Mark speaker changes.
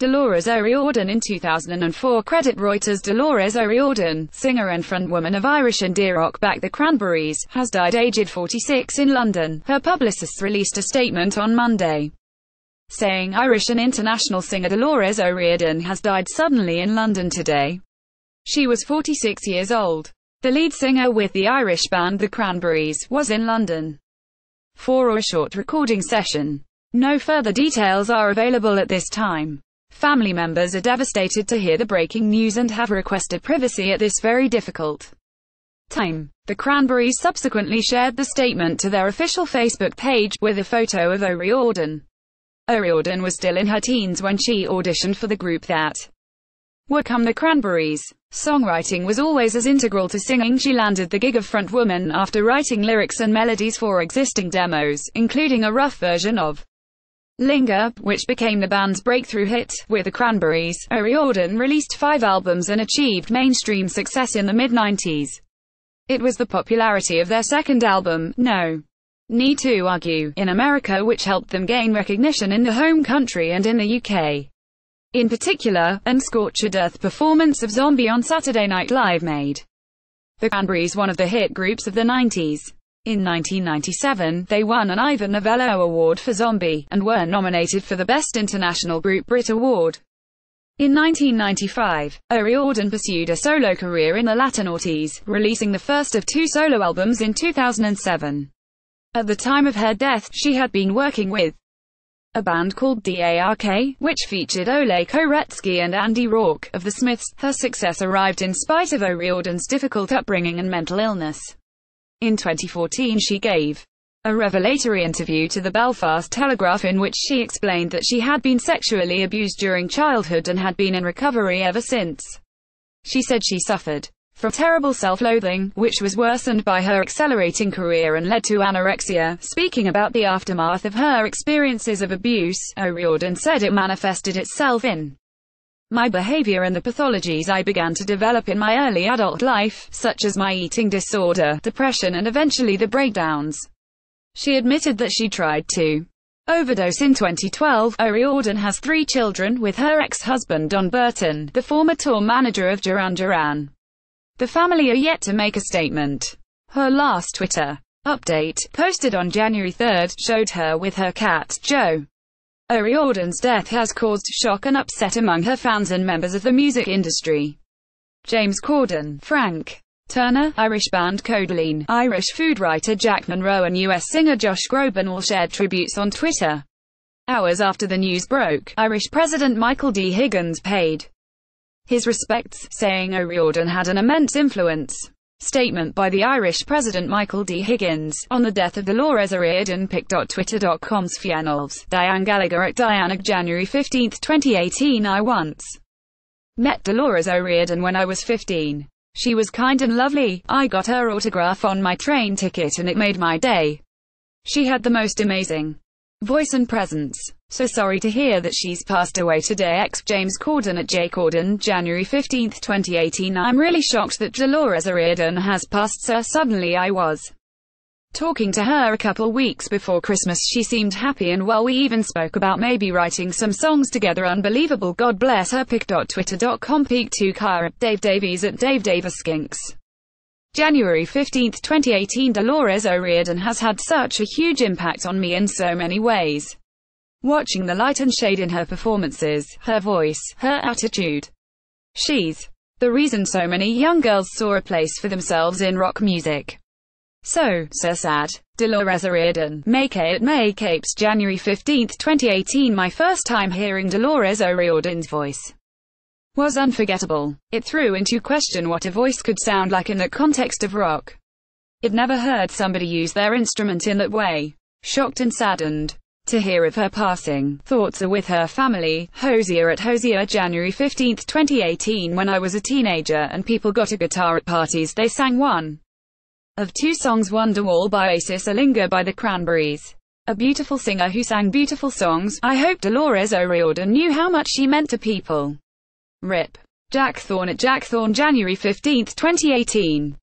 Speaker 1: Dolores O'Riordan in 2004 credit Reuters Dolores O'Riordan, singer and frontwoman of Irish and rock back the Cranberries, has died aged 46 in London. Her publicists released a statement on Monday saying Irish and international singer Dolores O'Riordan has died suddenly in London today. She was 46 years old. The lead singer with the Irish band The Cranberries was in London for a short recording session. No further details are available at this time. Family members are devastated to hear the breaking news and have requested privacy at this very difficult time. The Cranberries subsequently shared the statement to their official Facebook page, with a photo of O'Riordan. O'Riordan was still in her teens when she auditioned for the group that would come the Cranberries. Songwriting was always as integral to singing she landed the gig of frontwoman after writing lyrics and melodies for existing demos, including a rough version of Linger, which became the band's breakthrough hit, with the Cranberries, O'Riordan released five albums and achieved mainstream success in the mid-90s. It was the popularity of their second album, No Need to Argue, in America which helped them gain recognition in the home country and in the UK. In particular, an Scorched Earth performance of Zombie on Saturday Night Live made the Cranberries one of the hit groups of the 90s. In 1997, they won an Ivor Novello Award for Zombie, and were nominated for the Best International Group Brit Award. In 1995, O'Riordan pursued a solo career in the Ortiz, releasing the first of two solo albums in 2007. At the time of her death, she had been working with a band called DARK, which featured Ole Koretsky and Andy Rourke, of the Smiths. Her success arrived in spite of O'Riordan's difficult upbringing and mental illness. In 2014 she gave a revelatory interview to the Belfast Telegraph in which she explained that she had been sexually abused during childhood and had been in recovery ever since. She said she suffered from terrible self-loathing, which was worsened by her accelerating career and led to anorexia. Speaking about the aftermath of her experiences of abuse, O'Riordan said it manifested itself in my behavior and the pathologies I began to develop in my early adult life, such as my eating disorder, depression and eventually the breakdowns. She admitted that she tried to overdose in 2012. Ari Orden has three children with her ex-husband Don Burton, the former tour manager of Duran Duran. The family are yet to make a statement. Her last Twitter update, posted on January 3, showed her with her cat, Joe. O'Riordan's death has caused shock and upset among her fans and members of the music industry. James Corden, Frank Turner, Irish band Codeline, Irish food writer Jack Monroe and US singer Josh Groban all shared tributes on Twitter. Hours after the news broke, Irish President Michael D. Higgins paid his respects, saying O'Riordan had an immense influence statement by the Irish President Michael D. Higgins, on the death of the law as Ariadne pic.twitter.com's Fianolves, Diane Gallagher at Dianag January 15, 2018 I once met Dolores O'Riordan when I was 15. She was kind and lovely, I got her autograph on my train ticket and it made my day. She had the most amazing voice and presence. So sorry to hear that she's passed away today. Ex-James Corden at J. Corden, January 15, 2018 I'm really shocked that Dolores O'Riordan has passed so suddenly I was talking to her a couple weeks before Christmas she seemed happy and well we even spoke about maybe writing some songs together unbelievable God bless her pic.twitter.com peak 2 Kara, Dave Davies at Dave Davis Skinks January 15, 2018 Dolores O'Riordan has had such a huge impact on me in so many ways. Watching the light and shade in her performances, her voice, her attitude. She's the reason so many young girls saw a place for themselves in rock music. So, so sad. Dolores O'Riordan, Make It May 8, January 15, 2018 My first time hearing Dolores O'Riordan's voice was unforgettable. It threw into question what a voice could sound like in the context of rock. It never heard somebody use their instrument in that way. Shocked and saddened to hear of her passing, thoughts are with her family. Hosier at Hosier January 15, 2018 When I was a teenager and people got a guitar at parties they sang one of two songs Wonderwall by Oasis Alinga by the Cranberries. A beautiful singer who sang beautiful songs, I hope Dolores O'Riordan knew how much she meant to people. Rip. Jack Thorne at Jack Thorne January 15, 2018